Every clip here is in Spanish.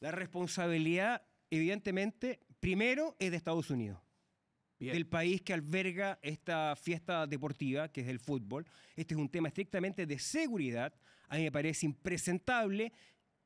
La responsabilidad, evidentemente, primero es de Estados Unidos. del país que alberga esta fiesta deportiva, que es el fútbol. Este es un tema estrictamente de seguridad. A mí me parece impresentable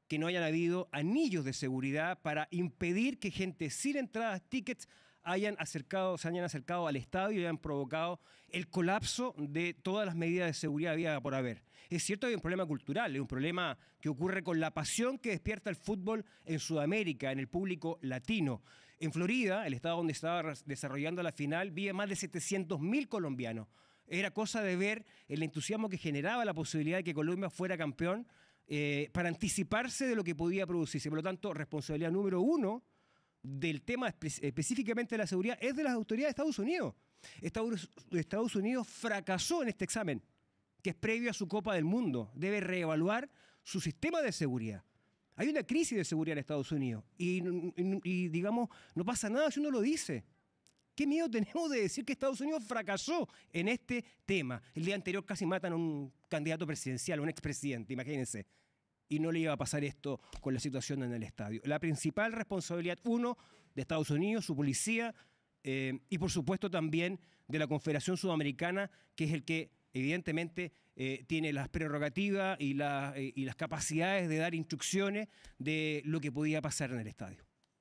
que no hayan habido anillos de seguridad para impedir que gente sin entradas, tickets, hayan acercado, se hayan acercado al estadio y hayan provocado el colapso de todas las medidas de seguridad había por haber. Es cierto que hay un problema cultural, es un problema que ocurre con la pasión que despierta el fútbol en Sudamérica, en el público latino. En Florida, el estado donde estaba desarrollando la final, vi más de 700.000 colombianos. Era cosa de ver el entusiasmo que generaba la posibilidad de que Colombia fuera campeón eh, para anticiparse de lo que podía producirse. Por lo tanto, responsabilidad número uno del tema específicamente de la seguridad es de las autoridades de Estados Unidos. Estados, Unidos fracasó en este examen, que es previo a su Copa del Mundo. Debe reevaluar su sistema de seguridad. Hay una crisis de seguridad en Estados Unidos y, digamos, no pasa nada si uno lo dice. ¿Qué miedo tenemos de decir que Estados Unidos fracasó en este tema? El día anterior casi matan a un candidato presidencial, a un expresidente, imagínense y no le iba a pasar esto con la situación en el estadio. La principal responsabilidad, uno, de Estados Unidos, su policía, eh, y por supuesto también de la Confederación Sudamericana, que es el que evidentemente eh, tiene las prerrogativas eh, y las capacidades de dar instrucciones de lo que podía pasar en el estadio.